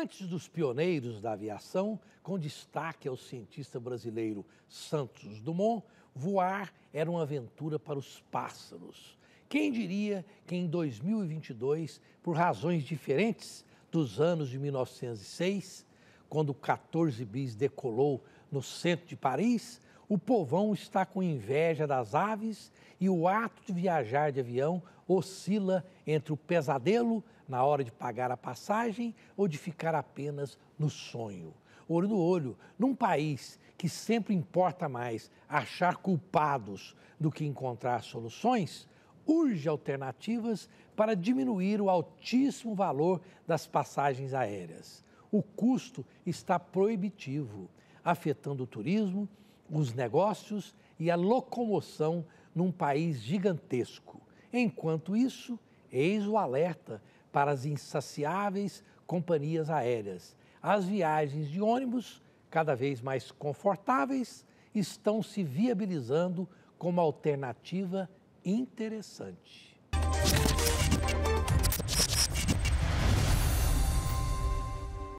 antes dos pioneiros da aviação, com destaque ao cientista brasileiro Santos Dumont, voar era uma aventura para os pássaros. Quem diria que em 2022, por razões diferentes dos anos de 1906, quando o 14 bis decolou no centro de Paris, o povão está com inveja das aves e o ato de viajar de avião oscila entre o pesadelo na hora de pagar a passagem ou de ficar apenas no sonho. Olho no olho, num país que sempre importa mais achar culpados do que encontrar soluções, urge alternativas para diminuir o altíssimo valor das passagens aéreas. O custo está proibitivo, afetando o turismo, os negócios e a locomoção num país gigantesco. Enquanto isso, eis o alerta para as insaciáveis companhias aéreas. As viagens de ônibus, cada vez mais confortáveis, estão se viabilizando como alternativa interessante.